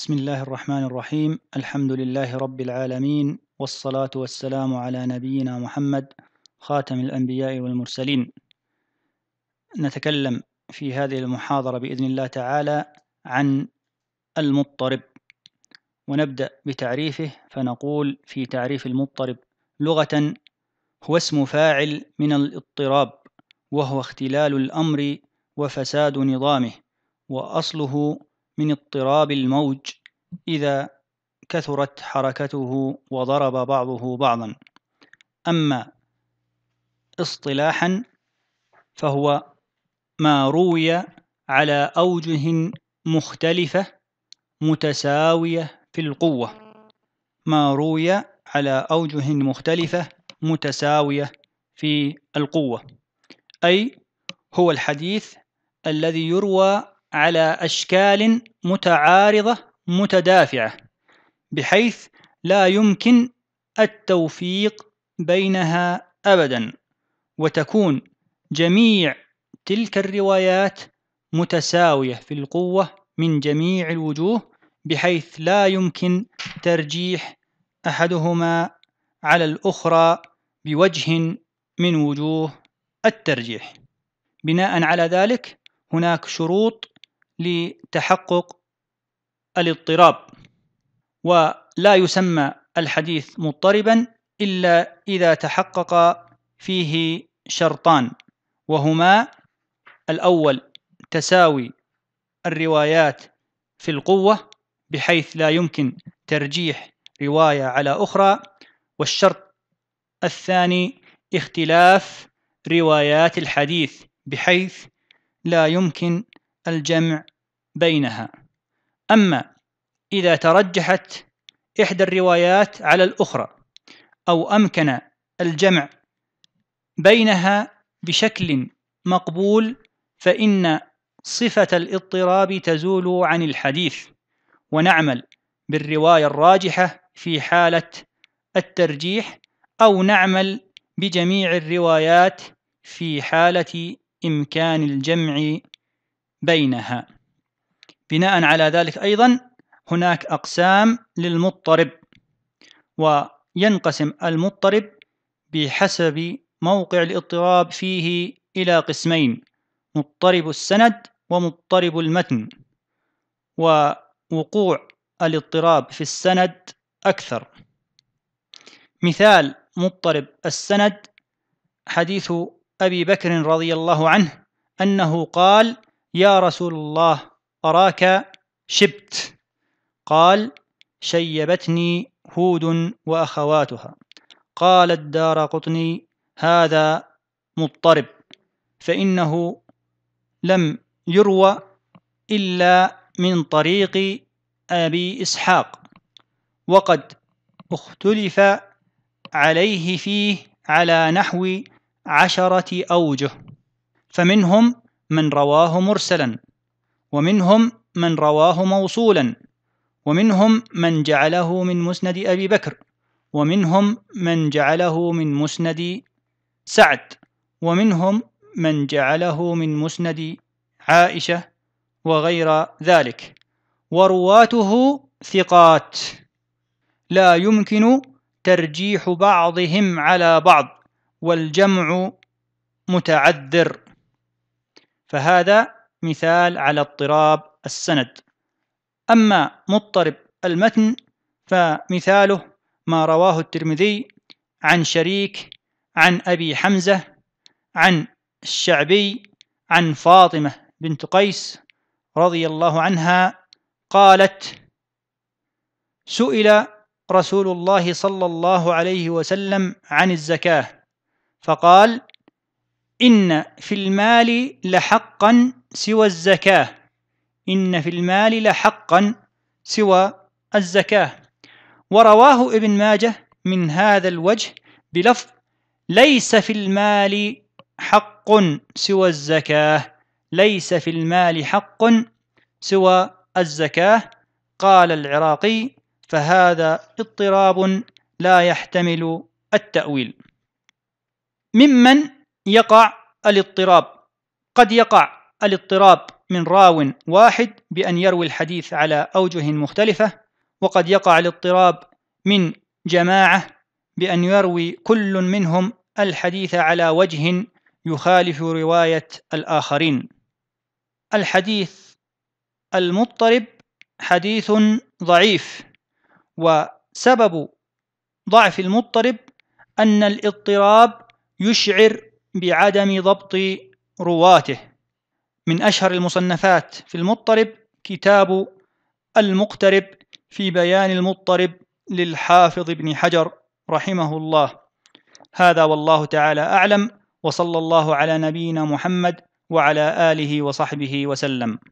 بسم الله الرحمن الرحيم الحمد لله رب العالمين والصلاة والسلام على نبينا محمد خاتم الأنبياء والمرسلين نتكلم في هذه المحاضرة بإذن الله تعالى عن المضطرب ونبدأ بتعريفه فنقول في تعريف المضطرب لغة هو اسم فاعل من الاضطراب وهو اختلال الأمر وفساد نظامه وأصله من اضطراب الموج إذا كثرت حركته وضرب بعضه بعضا أما اصطلاحا فهو ما روي على أوجه مختلفة متساوية في القوة ما روي على أوجه مختلفة متساوية في القوة أي هو الحديث الذي يروى على أشكال متعارضة متدافعة بحيث لا يمكن التوفيق بينها أبدا وتكون جميع تلك الروايات متساوية في القوة من جميع الوجوه بحيث لا يمكن ترجيح أحدهما على الأخرى بوجه من وجوه الترجيح بناء على ذلك هناك شروط لتحقق الاضطراب ولا يسمى الحديث مضطربا الا اذا تحقق فيه شرطان وهما الاول تساوي الروايات في القوه بحيث لا يمكن ترجيح روايه على اخرى والشرط الثاني اختلاف روايات الحديث بحيث لا يمكن الجمع بينها أما إذا ترجحت إحدى الروايات على الأخرى أو أمكن الجمع بينها بشكل مقبول فإن صفة الاضطراب تزول عن الحديث ونعمل بالرواية الراجحة في حالة الترجيح أو نعمل بجميع الروايات في حالة إمكان الجمع بينها بناء على ذلك أيضا هناك أقسام للمضطرب وينقسم المضطرب بحسب موقع الاضطراب فيه إلى قسمين مضطرب السند ومضطرب المتن ووقوع الاضطراب في السند أكثر مثال مضطرب السند حديث أبي بكر رضي الله عنه أنه قال يا رسول الله أراك شبت قال شيبتني هود وأخواتها قال الدار قطني هذا مضطرب فإنه لم يروى إلا من طريق أبي إسحاق وقد اختلف عليه فيه على نحو عشرة أوجه فمنهم من رواه مرسلا ومنهم من رواه موصولا ومنهم من جعله من مسند ابي بكر ومنهم من جعله من مسند سعد ومنهم من جعله من مسند عائشه وغير ذلك ورواته ثقات لا يمكن ترجيح بعضهم على بعض والجمع متعذر فهذا مثال على اضطراب السند أما مضطرب المتن فمثاله ما رواه الترمذي عن شريك عن أبي حمزة عن الشعبي عن فاطمة بنت قيس رضي الله عنها قالت سئل رسول الله صلى الله عليه وسلم عن الزكاة فقال إن في المال لحقا سوى الزكاة إن في المال لحقا سوى الزكاة ورواه ابن ماجه من هذا الوجه بلفظ ليس في المال حق سوى الزكاة ليس في المال حق سوى الزكاة قال العراقي فهذا اضطراب لا يحتمل التأويل ممن يقع الاضطراب قد يقع الاضطراب من راو واحد بأن يروي الحديث على أوجه مختلفة وقد يقع الاضطراب من جماعة بأن يروي كل منهم الحديث على وجه يخالف رواية الآخرين الحديث المضطرب حديث ضعيف وسبب ضعف المضطرب أن الاضطراب يشعر بعدم ضبط رواته من أشهر المصنفات في المضطرب كتاب المقترب في بيان المضطرب للحافظ ابن حجر رحمه الله هذا والله تعالى أعلم وصلى الله على نبينا محمد وعلى آله وصحبه وسلم